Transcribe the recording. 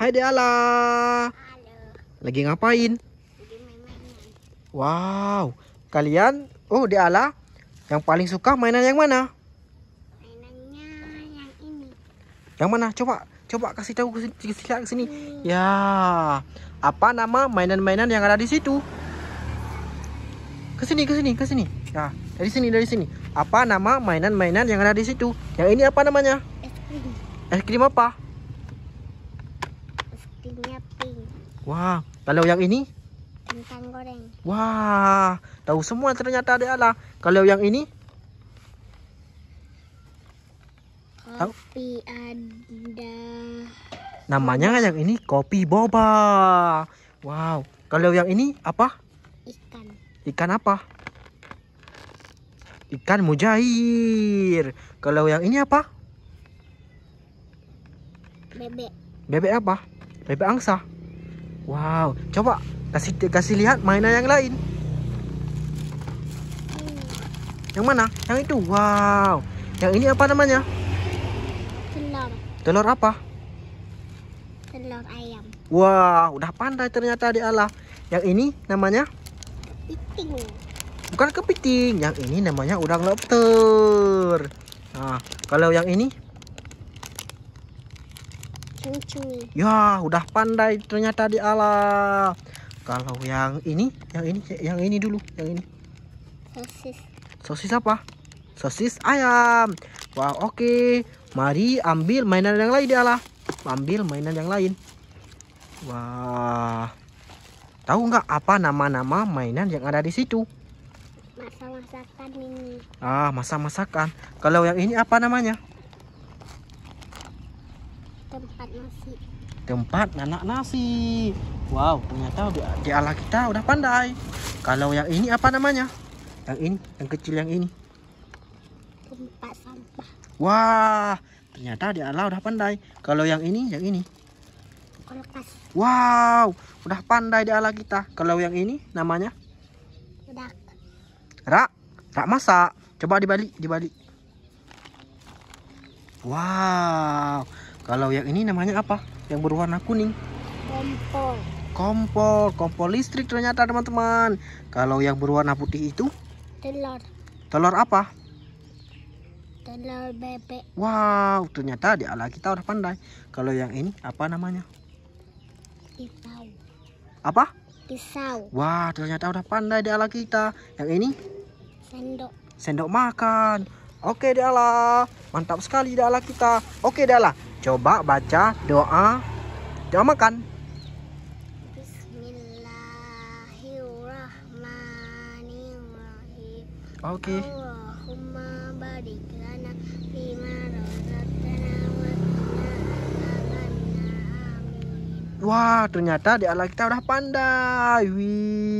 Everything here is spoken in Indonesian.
Hai Deala. Halo. Lagi ngapain? Lagi main-mainan. Wow. Kalian, oh Deala, yang paling suka mainan yang mana? Mainannya yang ini. Yang mana? Coba, coba kasih tahu ke sini. Hmm. Ya. Apa nama mainan-mainan yang ada di situ? Ke sini, ke sini, ke sini. Ya, dari sini, dari sini. Apa nama mainan-mainan yang ada di situ? Yang ini apa namanya? Es krim. Es krim apa? Pinknya pink. Wah, kalau yang ini? Kentang goreng. Wah, tahu semua ternyata ada lah. Kalau yang ini? Kopi ada. Namanya yang ini kopi boba. Wow. Kalau yang ini apa? Ikan. Ikan apa? Ikan mujair. Kalau yang ini apa? Bebek. Bebek apa? bebek angsa. Wow, coba kasih kasih lihat mainan yang lain. Yang mana? Yang itu. Wow. Yang ini apa namanya? Telur. Telur apa? Telur ayam. wow, udah pandai ternyata di Allah. Yang ini namanya? Kepiting. Bukan kepiting. Yang ini namanya udang lobster. Nah, kalau yang ini? kencing Ya, udah pandai ternyata di alam. Kalau yang ini, yang ini, yang ini dulu, yang ini. Sosis. Sosis apa? Sosis ayam. Wah, oke. Okay. Mari ambil mainan yang lain di alam. Ambil mainan yang lain. Wah. Tahu nggak apa nama-nama mainan yang ada di situ? Masa masakan ini. Ah, masa masakan. Kalau yang ini apa namanya? tempat nasi keempat anak nasi wow ternyata di, di ala kita udah pandai kalau yang ini apa namanya yang ini yang kecil yang ini tempat sampah wah ternyata di ala udah pandai kalau yang ini yang ini kulkas wow udah pandai di ala kita kalau yang ini namanya rak rak rak masak coba dibalik dibalik wow kalau yang ini namanya apa? Yang berwarna kuning. Kompor. Kompor, kompor listrik ternyata teman-teman. Kalau yang berwarna putih itu? Telur. Telur apa? Telur bebek. Wow, ternyata di ala kita udah pandai. Kalau yang ini apa namanya? Pisau. Apa? Pisau. Wah, ternyata udah pandai di ala kita. Yang ini? Sendok. Sendok makan. Oke, Dala. Mantap sekali Dala kita. Oke, Dala. Coba baca doa doa makan. Oke. Okay. Wah, ternyata di anak kita udah pandai. Wih.